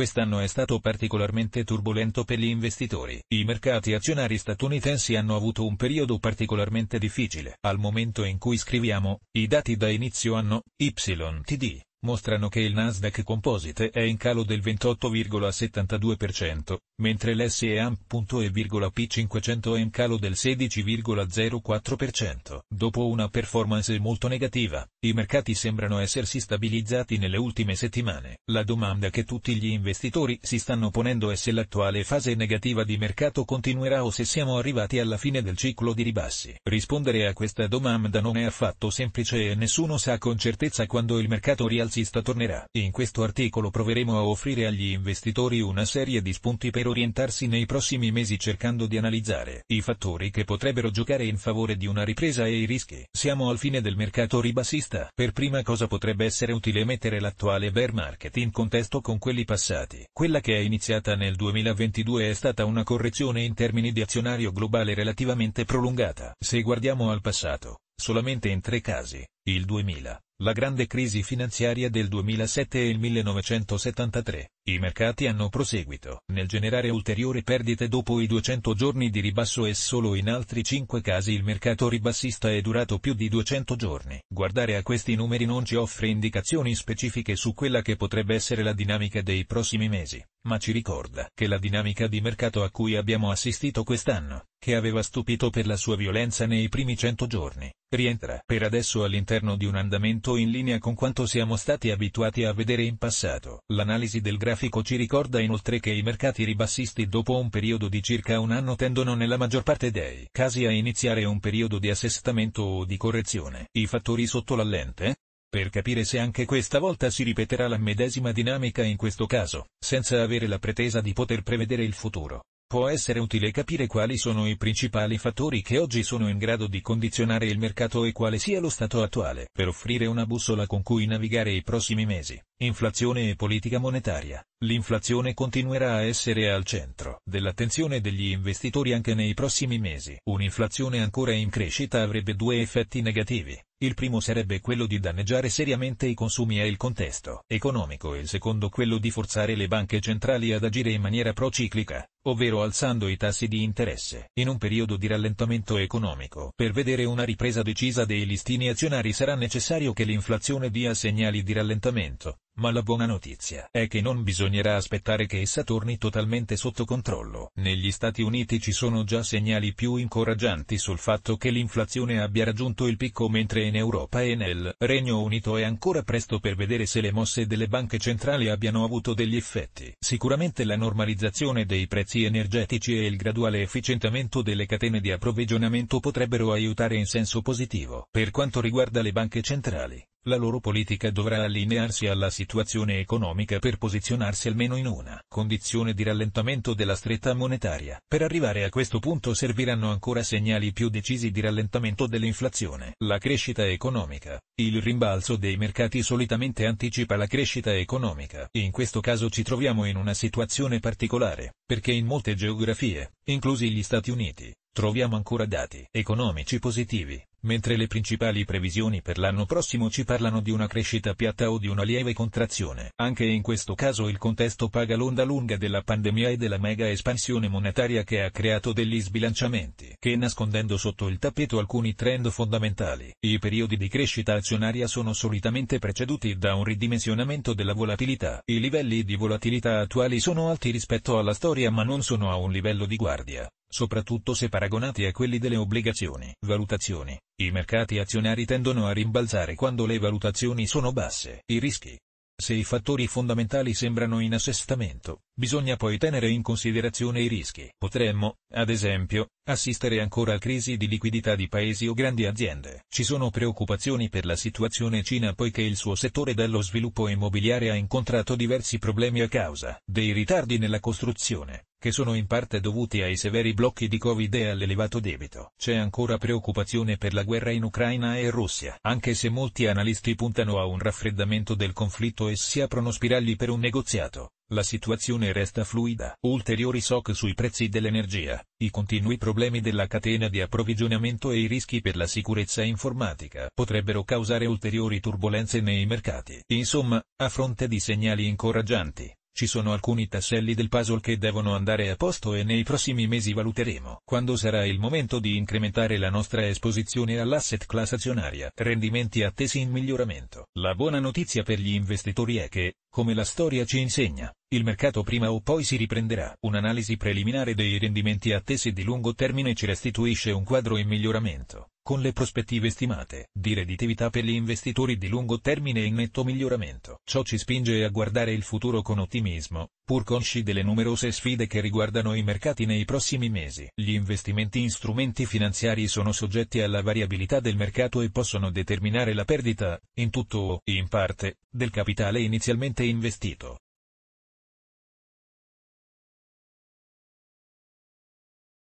Quest'anno è stato particolarmente turbolento per gli investitori. I mercati azionari statunitensi hanno avuto un periodo particolarmente difficile. Al momento in cui scriviamo, i dati da inizio anno, YTD, mostrano che il Nasdaq Composite è in calo del 28,72%, mentre l'S&P.E.P500 è in calo del 16,04%. Dopo una performance molto negativa, i mercati sembrano essersi stabilizzati nelle ultime settimane. La domanda che tutti gli investitori si stanno ponendo è se l'attuale fase negativa di mercato continuerà o se siamo arrivati alla fine del ciclo di ribassi. Rispondere a questa domanda non è affatto semplice e nessuno sa con certezza quando il mercato rialzerà rialzista tornerà. In questo articolo proveremo a offrire agli investitori una serie di spunti per orientarsi nei prossimi mesi cercando di analizzare i fattori che potrebbero giocare in favore di una ripresa e i rischi. Siamo al fine del mercato ribassista. Per prima cosa potrebbe essere utile mettere l'attuale bear market in contesto con quelli passati. Quella che è iniziata nel 2022 è stata una correzione in termini di azionario globale relativamente prolungata. Se guardiamo al passato, solamente in tre casi, il 2000, la grande crisi finanziaria del 2007 e il 1973, i mercati hanno proseguito nel generare ulteriori perdite dopo i 200 giorni di ribasso e solo in altri 5 casi il mercato ribassista è durato più di 200 giorni. Guardare a questi numeri non ci offre indicazioni specifiche su quella che potrebbe essere la dinamica dei prossimi mesi, ma ci ricorda che la dinamica di mercato a cui abbiamo assistito quest'anno, che aveva stupito per la sua violenza nei primi 100 giorni, rientra per adesso all'interno di un andamento in linea con quanto siamo stati abituati a vedere in passato. L'analisi del grafico ci ricorda inoltre che i mercati ribassisti dopo un periodo di circa un anno tendono nella maggior parte dei casi a iniziare un periodo di assestamento o di correzione. I fattori sotto la lente? Per capire se anche questa volta si ripeterà la medesima dinamica in questo caso, senza avere la pretesa di poter prevedere il futuro, può essere utile capire quali sono i principali fattori che oggi sono in grado di condizionare il mercato e quale sia lo stato attuale, per offrire una bussola con cui navigare i prossimi mesi. Inflazione e politica monetaria. L'inflazione continuerà a essere al centro dell'attenzione degli investitori anche nei prossimi mesi. Un'inflazione ancora in crescita avrebbe due effetti negativi. Il primo sarebbe quello di danneggiare seriamente i consumi e il contesto economico e il secondo quello di forzare le banche centrali ad agire in maniera prociclica ovvero alzando i tassi di interesse. In un periodo di rallentamento economico, per vedere una ripresa decisa dei listini azionari sarà necessario che l'inflazione dia segnali di rallentamento, ma la buona notizia è che non bisognerà aspettare che essa torni totalmente sotto controllo. Negli Stati Uniti ci sono già segnali più incoraggianti sul fatto che l'inflazione abbia raggiunto il picco mentre in Europa e nel Regno Unito è ancora presto per vedere se le mosse delle banche centrali abbiano avuto degli effetti. Sicuramente la normalizzazione dei prezzi prezzi energetici e il graduale efficientamento delle catene di approvvigionamento potrebbero aiutare in senso positivo. Per quanto riguarda le banche centrali, la loro politica dovrà allinearsi alla situazione economica per posizionarsi almeno in una condizione di rallentamento della stretta monetaria. Per arrivare a questo punto serviranno ancora segnali più decisi di rallentamento dell'inflazione. La crescita economica. Il rimbalzo dei mercati solitamente anticipa la crescita economica. In questo caso ci troviamo in una situazione particolare, perché in molte geografie, inclusi gli Stati Uniti, troviamo ancora dati economici positivi, mentre le principali previsioni per l'anno prossimo ci parlano di una crescita piatta o di una lieve contrazione. Anche in questo caso il contesto paga l'onda lunga della pandemia e della mega espansione monetaria che ha creato degli sbilanciamenti, che nascondendo sotto il tappeto alcuni trend fondamentali. I periodi di crescita azionaria sono solitamente preceduti da un ridimensionamento della volatilità. I livelli di volatilità attuali sono alti rispetto alla storia ma non sono a un livello di guardia soprattutto se paragonati a quelli delle obbligazioni. Valutazioni. I mercati azionari tendono a rimbalzare quando le valutazioni sono basse. I rischi. Se i fattori fondamentali sembrano in assestamento, Bisogna poi tenere in considerazione i rischi. Potremmo, ad esempio, assistere ancora a crisi di liquidità di paesi o grandi aziende. Ci sono preoccupazioni per la situazione Cina poiché il suo settore dello sviluppo immobiliare ha incontrato diversi problemi a causa dei ritardi nella costruzione che sono in parte dovuti ai severi blocchi di Covid e all'elevato debito. C'è ancora preoccupazione per la guerra in Ucraina e Russia. Anche se molti analisti puntano a un raffreddamento del conflitto e si aprono spiragli per un negoziato, la situazione resta fluida. Ulteriori shock sui prezzi dell'energia, i continui problemi della catena di approvvigionamento e i rischi per la sicurezza informatica potrebbero causare ulteriori turbulenze nei mercati. Insomma, a fronte di segnali incoraggianti, ci sono alcuni tasselli del puzzle che devono andare a posto e nei prossimi mesi valuteremo quando sarà il momento di incrementare la nostra esposizione all'asset class azionaria. Rendimenti attesi in miglioramento. La buona notizia per gli investitori è che, come la storia ci insegna, il mercato prima o poi si riprenderà. Un'analisi preliminare dei rendimenti attesi di lungo termine ci restituisce un quadro in miglioramento con le prospettive stimate di redditività per gli investitori di lungo termine in netto miglioramento. Ciò ci spinge a guardare il futuro con ottimismo, pur consci delle numerose sfide che riguardano i mercati nei prossimi mesi. Gli investimenti in strumenti finanziari sono soggetti alla variabilità del mercato e possono determinare la perdita, in tutto o in parte, del capitale inizialmente investito.